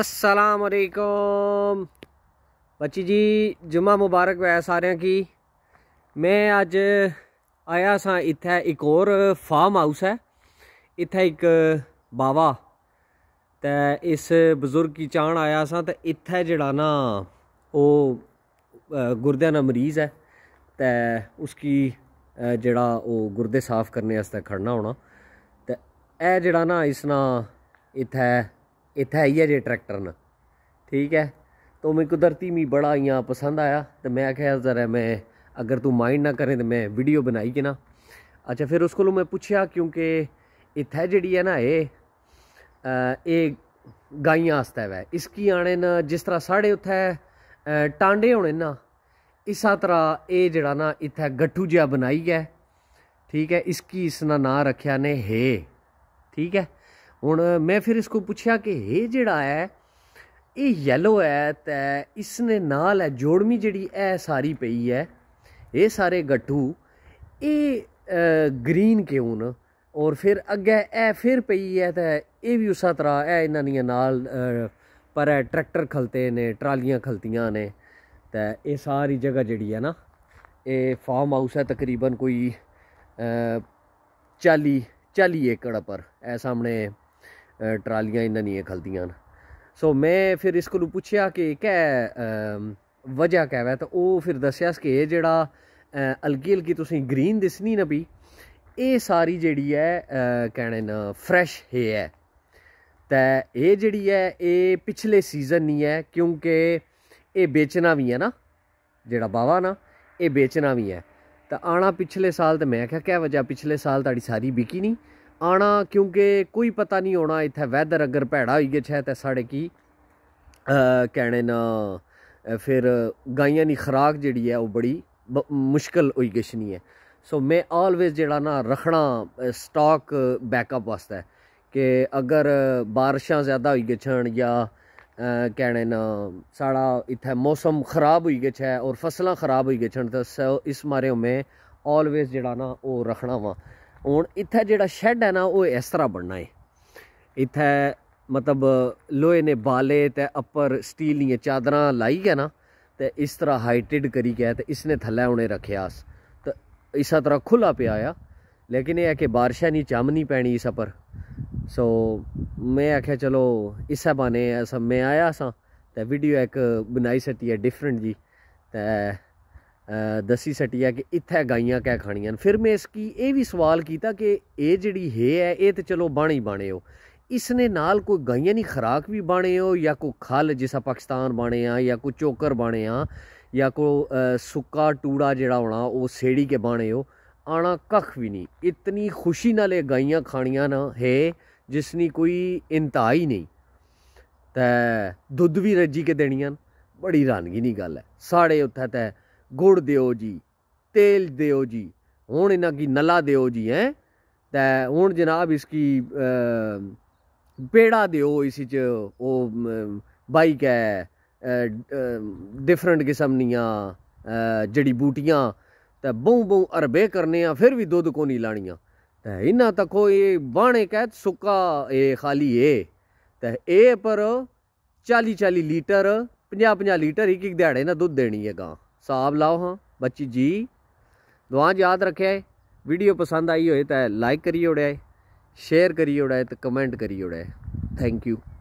ਅਸਲਾਮ ਅਲੈਕੁਮ ਬੱਚੀ ਜੀ ਜੁਮਾ ਮੁਬਾਰਕ ਹੋਇਆ ਸਾਰਿਆਂ ਕੀ ਮੈਂ ਅੱਜ ਆਇਆ ਸਾਂ ਇੱਥੇ ਇੱਕ ਹੋਰ ਫਾਰਮ ਹਾਊਸ ਹੈ ਇੱਥੇ ਇੱਕ ਬਾਵਾ ਤੇ ਇਸ ਬਜ਼ੁਰਗ ਕੀ ਚਾਣ ਆਇਆ ਸਾਂ ਤੇ ਇੱਥੇ ਜਿਹੜਾ ਨਾ ਉਹ ਗੁਰਦਿਆਂ ਦਾ ਮਰੀਜ਼ ਹੈ ਤੇ ਉਸकी ਜਿਹੜਾ ਉਹ ਗੁਰਦੇ ਸਾਫ਼ ਕਰਨੇ ਵਾਸਤੇ ਖੜਨਾ ਹੋਣਾ ਤੇ ਇਹ ਜਿਹੜਾ ਨਾ ਇਸ ਨਾਲ ਇੱਥੇ ਇੱਥੇ ਆਈ ਹੈ ਜੇ ਟਰੈਕਟਰ ਨਾ ਠੀਕ ਹੈ ਤੋ ਮੈਂ ਕੁਦਰਤੀ ਮੀ ਬੜਾ ਆਇਆ ਪਸੰਦ ਆਇਆ ਤੇ ਮੈਂ ਕਿਹਾ ਜ਼ਰਾ ਮੈਂ ਅਗਰ ਤੂੰ ਮਾਈਂਡ ਨਾ ਕਰੇ ਤੇ ਮੈਂ ਵੀਡੀਓ ਬਣਾਈ ਕਿ ਨਾ ਅੱਛਾ ਫਿਰ ਉਸ ਕੋਲੋਂ ਮੈਂ ਪੁੱਛਿਆ ਕਿਉਂਕਿ ਇੱਥੇ ਜਿਹੜੀ ਹੈ ਨਾ ਇਹ ਇਹ ਗਾਈਆਂ ਆਸਤਾ ਹੈ ਇਸ ਕੀ ਆਣੇ ਨਾ ਜਿਸ ਤਰ੍ਹਾਂ ਸਾਡੇ ਉੱਥੇ ਟਾਂਡੇ ਹੋਣੇ ਨਾ ਇਸਾ ਤਰ੍ਹਾਂ ਇਹ ਜਿਹੜਾ ਨਾ ਇੱਥੇ ਗੱਟੂ ਜਿਹਾ ਬਣਾਈ ਹੈ ਠੀਕ ਹੈ ਇਸ ਕੀ ਇਸ ਨਾਂ ਰੱਖਿਆ ਨੇ ਹੈ ਠੀਕ ਹੈ ਹੁਣ ਮੈਂ ਫਿਰ ਇਸ ਕੋ ਪੁੱਛਿਆ ਕਿ ਇਹ ਜਿਹੜਾ ਹੈ ਇਹ ਯੈਲੋ ਹੈ ਤੇ ਇਸ ਨੇ ਨਾਲ ਹੈ ਜੋੜਮੀ ਜਿਹੜੀ ਇਹ ਸਾਰੀ ਪਈ ਹੈ ਇਹ ਸਾਰੇ ਗੱਟੂ ਇਹ ਗ੍ਰੀਨ ਕਿਉਂ ਨਾ ਔਰ ਫਿਰ ਅੱਗੇ ਇਹ ਫਿਰ ਪਈ ਹੈ ਤੇ ਇਹ ਵੀ ਉਸਾ ਤਰ੍ਹਾਂ ਇਹ ਇਹਨਾਂ ਦੀਆਂ ਨਾਲ ਪਰ ਟਰੈਕਟਰ ਖਲਤੇ ਨੇ ਟਰਾਲੀਆਂ ਖਲਤੀਆਂ ਨੇ ਤੇ ਇਹ ਸਾਰੀ ਜਗ੍ਹਾ ਜਿਹੜੀ ਹੈ ਨਾ ਇਹ ਫਾਰਮ ਹਾਊਸ ਹੈ ਤਕਰੀਬਨ ਕੋਈ 40 40 ਏਕੜ ਪਰ ਇਹ ਸਾਹਮਣੇ ਟਰਾਲੀਆਂ ਇੰਨਾ ਨਹੀਂ ਖਲਦੀਆਂ ਨਾ ਸੋ ਮੈਂ ਫਿਰ ਇਸ ਕੋਲੋਂ ਪੁੱਛਿਆ ਕਿ ਕਿਹ ਵਜ੍ਹਾ ਕਹਿਵਾ ਤਾਂ ਉਹ ਫਿਰ ਦੱਸਿਆ ਕਿ ਇਹ ਜਿਹੜਾ ਅਲਗੀ ਅਲਗੀ ਤੁਸੀਂ ਗ੍ਰੀਨ ਦਿਸਨੀ ਨਾ ਵੀ ਇਹ ਸਾਰੀ ਜਿਹੜੀ ਹੈ ਕਹਿਣੇ ਨਾ ਫਰੈਸ਼ ਹੈ ਹੈ ਤਾਂ ਇਹ ਜਿਹੜੀ ਹੈ ਇਹ ਪਿਛਲੇ ਸੀਜ਼ਨ ਨਹੀਂ ਹੈ ਕਿਉਂਕਿ ਇਹ ਵੇਚਣਾ ਵੀ ਹੈ ਨਾ ਜਿਹੜਾ ਬਾਵਾ ਨਾ ਇਹ ਵੇਚਣਾ ਵੀ ਹੈ ਤਾਂ ਆਣਾ ਪਿਛਲੇ ਸਾਲ ਤੇ ਮੈਂ ਕਿਹਾ ਕਿ ਵਜ੍ਹਾ ਪਿਛਲੇ ਸਾਲ ਤੁਹਾਡੀ ਸਾਰੀ ਵਿਕੀ ਨਹੀਂ आना क्योंकि कोई पता नहीं होना इत्थै वैदर अगर भैड़ा होई गेआ ते साढ़े की कहने न फिर गाइयां की खुराक जी है ओह् बड़ी मुश्किल हो किश है सो मैं ऑलवेज जेह्ड़ा ना रखना स्टॉक बैकअप वास्तै कि अगर बारिशां ज़्यादा हो गेछन जां कहने ना साढ़ा इत्थै मौसम ख़राब होई गेछ और फसल ख़राब हो गेछन तो इस बारे में ऑलवेज जेह्ड़ा ना ओह् रखना वा ਹੁਣ ਇੱਥੇ ਜਿਹੜਾ ਸ਼ੈੱਡ ਹੈ ਨਾ ਉਹ ਇਸ ਤਰ੍ਹਾਂ ਬਣਨਾ ਹੈ ਇੱਥੇ ਮਤਲਬ ਲੋਹੇ ਨੇ ਬਾਲੇ ਤੇ ਅਪਰ ਸਟੀਲ ਦੀਆਂ ਚਾਦਰਾਂ ਲਾਈ ਹੈ ਨਾ ਤੇ ਇਸ ਤਰ੍ਹਾਂ ਹਾਈਟਡ ਕਰੀ ਗਿਆ ਤੇ ਇਸਨੇ ਥੱਲੇ ਉਹਨੇ ਰੱਖਿਆ ਤੇ ਇਸਾ ਤਰ੍ਹਾਂ ਖੁੱਲਾ ਪਿਆ ਆ ਲੇਕਿਨ ਇਹ ਹੈ ਕਿ ਬਾਰਿਸ਼ਾਂ ਨਹੀਂ ਚੰਮ ਨਹੀਂ ਪੈਣੀ ਇਸ ਪਰ ਸੋ ਮੈਂ ਆਖਿਆ ਚਲੋ ਇਸਾ ਬਾਨੇ ਅਸਾਂ ਮੈਂ ਆਇਆ ਸਾਂ ਤੇ ਵੀਡੀਓ ਇੱਕ ਬਣਾਈ ਸੱਤੀ ਹੈ ਡਿਫਰੈਂਟ ਜੀ ਤੇ ਦੱਸੀ ਆ ਕਿ ਇੱਥੇ ਗਾਈਆਂ ਕਹਿ ਖਾਣੀਆਂ ਫਿਰ ਮੈਂ ਇਸ ਕੀ ਇਹ ਵੀ ਸਵਾਲ ਕੀਤਾ ਕਿ ਇਹ ਜਿਹੜੀ ਹੈ ਹੈ ਇਹ ਤੇ ਚਲੋ ਬਾਣੀ ਬਾਣਿਓ ਇਸ ਨੇ ਨਾਲ ਕੋਈ ਗਾਈਆਂ ਨਹੀਂ ਖਰਾਕ ਵੀ ਬਾਣਿਓ ਜਾਂ ਕੋਈ ਖਲ ਜਿਸਾ ਪਾਕਿਸਤਾਨ ਬਾਣੇ ਆ ਜਾਂ ਕੋਈ ਚੋਕਰ ਬਾਣੇ ਆ ਜਾਂ ਕੋ ਸੁੱਕਾ ਟੂੜਾ ਜਿਹੜਾ ਹੋਣਾ ਉਹ ਸੇੜੀ ਕੇ ਬਾਣਿਓ ਆਣਾ ਕੱਖ ਵੀ ਨਹੀਂ ਇਤਨੀ ਖੁਸ਼ੀ ਨਾਲ ਇਹ ਗਾਈਆਂ ਖਾਣੀਆਂ ਨਾ ਹੈ ਜਿਸਨੀ ਕੋਈ ਇੰਤਹਾ ਹੀ ਨਹੀਂ ਤੇ ਦੁੱਧ ਵੀ ਰੱਜੀ ਕੇ ਦੇਣੀਆਂ ਬੜੀ ਰਾਨਗੀ ਨਹੀਂ ਗੱਲ ਹੈ ਸਾੜੇ ਉੱਥੇ ਤਾਂ ਗੁੜ ਦਿਓ ਜੀ ਤੇਲ ਦਿਓ ਜੀ ਹੁਣ ਇਹਨਾਂ ਕੀ ਨਲਾ ਦਿਓ ਜੀ ਹੈ ਤਾਂ ਹੁਣ ਜਨਾਬ ਇਸ ਕੀ ਪੇੜਾ ਦਿਓ ਇਸ ਚ ਉਹ ਬਾਈਕ ਹੈ ਡਿਫਰੈਂਟ ਕਿਸਮ ਦੀਆਂ ਜੜੀ ਬੂਟੀਆਂ ਤਾਂ ਬਹੁ ਬਹੁ ਅਰਬੇ ਕਰਨੇ ਆ ਫਿਰ ਵੀ ਦੁੱਧ ਕੋ ਨਹੀਂ ਲਾਣੀਆਂ ਤਾਂ ਇਹਨਾਂ ਤਾਂ ਇਹ ਬਾਣੇ ਕਹਿ ਸੁੱਕਾ ਇਹ ਖਾਲੀ ਏ ਤਾਂ ਇਹ ਪਰ 40 40 ਲੀਟਰ 50 50 ਲੀਟਰ ਇੱਕ ਇੱਕ ਦਿਹਾੜੇ ਨਾਲ ਦੁੱਧ ਦੇਣੀ ਹੈ ਗਾਂ ਸਾਬ ਲਾਓ ਹਾਂ ਬੱਚੀ ਜੀ ਦੁਆ ਯਾਦ ਰੱਖਿਆ ਵੀਡੀਓ ਪਸੰਦ ਆਈ ਹੋਏ ਤਾਂ ਲਾਈਕ ਕਰੀ ਓੜਿਆ ਸ਼ੇਅਰ ਕਰੀ ਓੜਿਆ ਤੇ ਕਮੈਂਟ ਕਰੀ ਓੜਿਆ ਥੈਂਕ ਯੂ